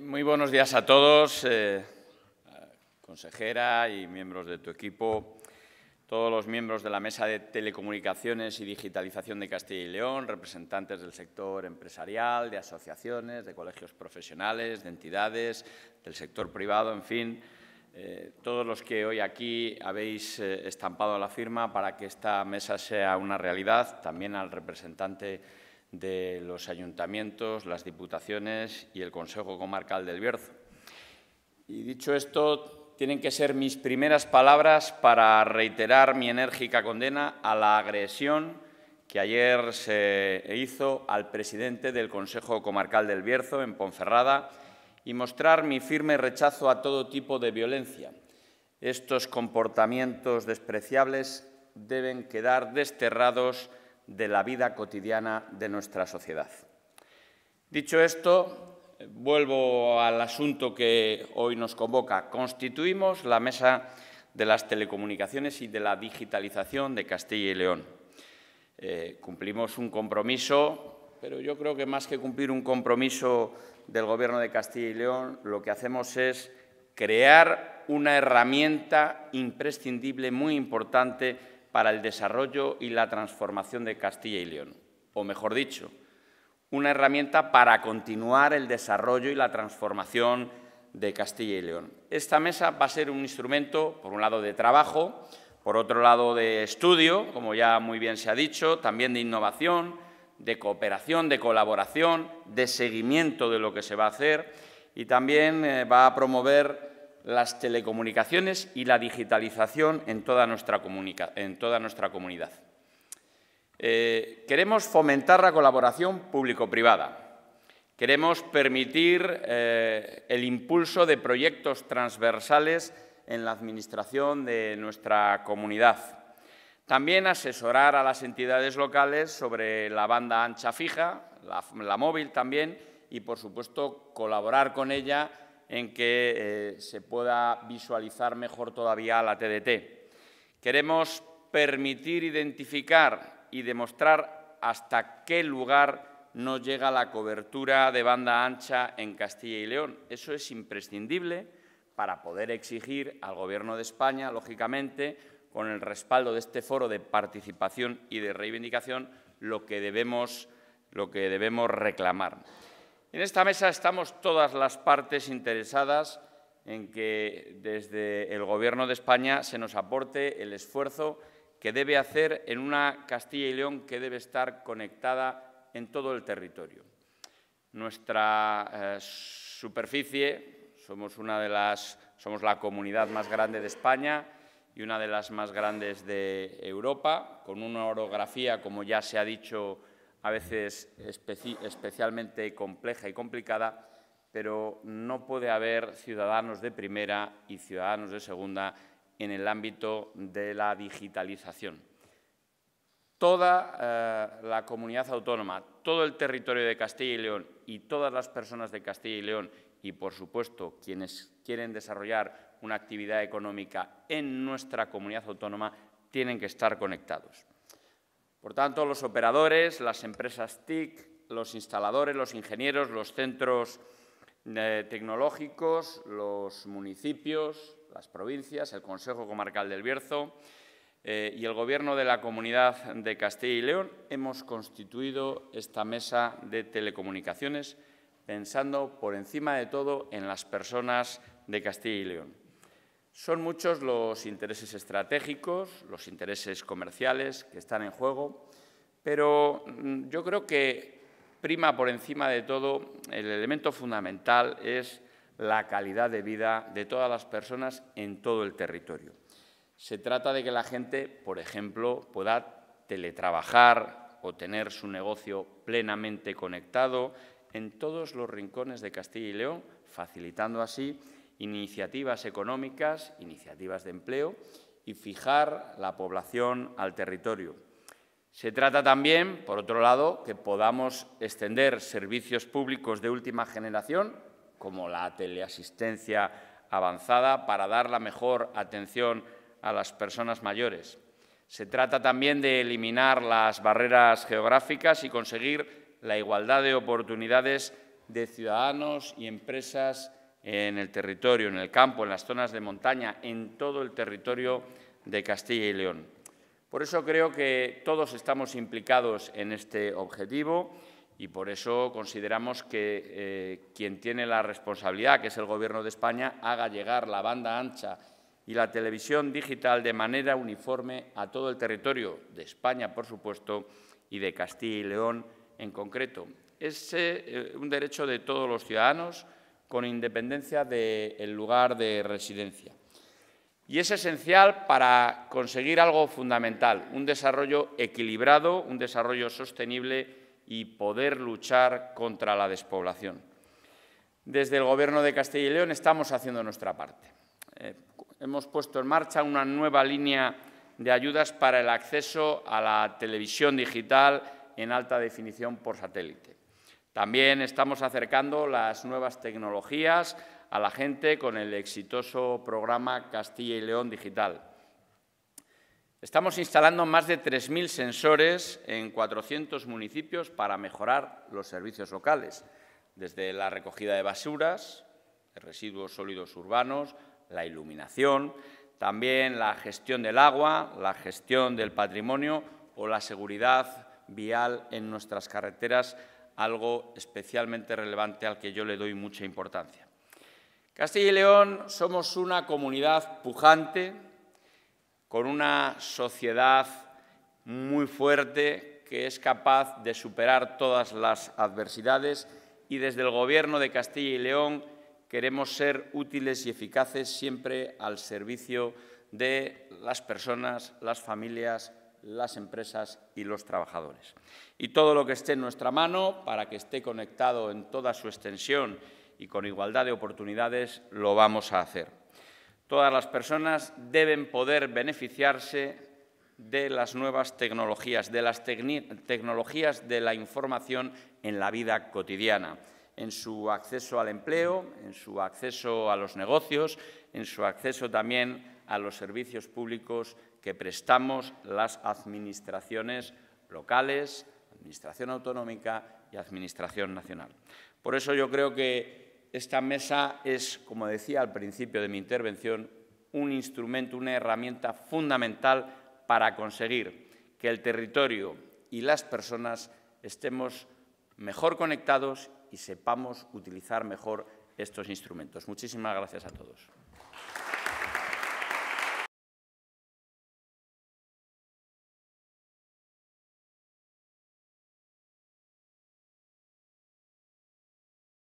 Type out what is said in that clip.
Muy buenos días a todos, eh, consejera y miembros de tu equipo, todos los miembros de la Mesa de Telecomunicaciones y Digitalización de Castilla y León, representantes del sector empresarial, de asociaciones, de colegios profesionales, de entidades, del sector privado, en fin, eh, todos los que hoy aquí habéis eh, estampado la firma para que esta mesa sea una realidad, también al representante de los ayuntamientos, las diputaciones y el Consejo Comarcal del Bierzo. Y dicho esto, tienen que ser mis primeras palabras para reiterar mi enérgica condena a la agresión que ayer se hizo al presidente del Consejo Comarcal del Bierzo en Ponferrada y mostrar mi firme rechazo a todo tipo de violencia. Estos comportamientos despreciables deben quedar desterrados de la vida cotidiana de nuestra sociedad. Dicho esto, vuelvo al asunto que hoy nos convoca. Constituimos la Mesa de las Telecomunicaciones y de la Digitalización de Castilla y León. Eh, cumplimos un compromiso, pero yo creo que más que cumplir un compromiso del Gobierno de Castilla y León, lo que hacemos es crear una herramienta imprescindible, muy importante, para el desarrollo y la transformación de Castilla y León, o mejor dicho, una herramienta para continuar el desarrollo y la transformación de Castilla y León. Esta mesa va a ser un instrumento, por un lado, de trabajo, por otro lado, de estudio, como ya muy bien se ha dicho, también de innovación, de cooperación, de colaboración, de seguimiento de lo que se va a hacer y también eh, va a promover las telecomunicaciones y la digitalización en toda nuestra, en toda nuestra comunidad. Eh, queremos fomentar la colaboración público-privada. Queremos permitir eh, el impulso de proyectos transversales en la administración de nuestra comunidad. También asesorar a las entidades locales sobre la banda ancha fija, la, la móvil también, y por supuesto colaborar con ella en que eh, se pueda visualizar mejor todavía la TDT. Queremos permitir identificar y demostrar hasta qué lugar no llega la cobertura de banda ancha en Castilla y León. Eso es imprescindible para poder exigir al Gobierno de España, lógicamente, con el respaldo de este foro de participación y de reivindicación, lo que debemos reclamar. En esta mesa estamos todas las partes interesadas en que desde el Gobierno de España se nos aporte el esfuerzo que debe hacer en una Castilla y León que debe estar conectada en todo el territorio. Nuestra eh, superficie, somos, una de las, somos la comunidad más grande de España y una de las más grandes de Europa, con una orografía, como ya se ha dicho, a veces especialmente compleja y complicada, pero no puede haber ciudadanos de primera y ciudadanos de segunda en el ámbito de la digitalización. Toda eh, la comunidad autónoma, todo el territorio de Castilla y León y todas las personas de Castilla y León y, por supuesto, quienes quieren desarrollar una actividad económica en nuestra comunidad autónoma tienen que estar conectados. Por tanto, los operadores, las empresas TIC, los instaladores, los ingenieros, los centros eh, tecnológicos, los municipios, las provincias, el Consejo Comarcal del Bierzo eh, y el Gobierno de la Comunidad de Castilla y León hemos constituido esta mesa de telecomunicaciones pensando por encima de todo en las personas de Castilla y León. Son muchos los intereses estratégicos, los intereses comerciales que están en juego, pero mm, yo creo que prima por encima de todo el elemento fundamental es la calidad de vida de todas las personas en todo el territorio. Se trata de que la gente, por ejemplo, pueda teletrabajar o tener su negocio plenamente conectado en todos los rincones de Castilla y León, facilitando así iniciativas económicas, iniciativas de empleo y fijar la población al territorio. Se trata también, por otro lado, que podamos extender servicios públicos de última generación, como la teleasistencia avanzada, para dar la mejor atención a las personas mayores. Se trata también de eliminar las barreras geográficas y conseguir la igualdad de oportunidades de ciudadanos y empresas en el territorio, en el campo, en las zonas de montaña, en todo el territorio de Castilla y León. Por eso creo que todos estamos implicados en este objetivo y por eso consideramos que eh, quien tiene la responsabilidad, que es el Gobierno de España, haga llegar la banda ancha y la televisión digital de manera uniforme a todo el territorio de España, por supuesto, y de Castilla y León en concreto. Es eh, un derecho de todos los ciudadanos, con independencia del lugar de residencia. Y es esencial para conseguir algo fundamental, un desarrollo equilibrado, un desarrollo sostenible y poder luchar contra la despoblación. Desde el Gobierno de Castilla y León estamos haciendo nuestra parte. Eh, hemos puesto en marcha una nueva línea de ayudas para el acceso a la televisión digital en alta definición por satélite. También estamos acercando las nuevas tecnologías a la gente con el exitoso programa Castilla y León Digital. Estamos instalando más de 3.000 sensores en 400 municipios para mejorar los servicios locales, desde la recogida de basuras, residuos sólidos urbanos, la iluminación, también la gestión del agua, la gestión del patrimonio o la seguridad vial en nuestras carreteras algo especialmente relevante al que yo le doy mucha importancia. Castilla y León somos una comunidad pujante, con una sociedad muy fuerte que es capaz de superar todas las adversidades y desde el Gobierno de Castilla y León queremos ser útiles y eficaces siempre al servicio de las personas, las familias las empresas y los trabajadores. Y todo lo que esté en nuestra mano para que esté conectado en toda su extensión y con igualdad de oportunidades lo vamos a hacer. Todas las personas deben poder beneficiarse de las nuevas tecnologías, de las tecnologías de la información en la vida cotidiana, en su acceso al empleo, en su acceso a los negocios, en su acceso también a los servicios públicos que prestamos las administraciones locales, Administración Autonómica y Administración Nacional. Por eso yo creo que esta mesa es, como decía al principio de mi intervención, un instrumento, una herramienta fundamental para conseguir que el territorio y las personas estemos mejor conectados y sepamos utilizar mejor estos instrumentos. Muchísimas gracias a todos.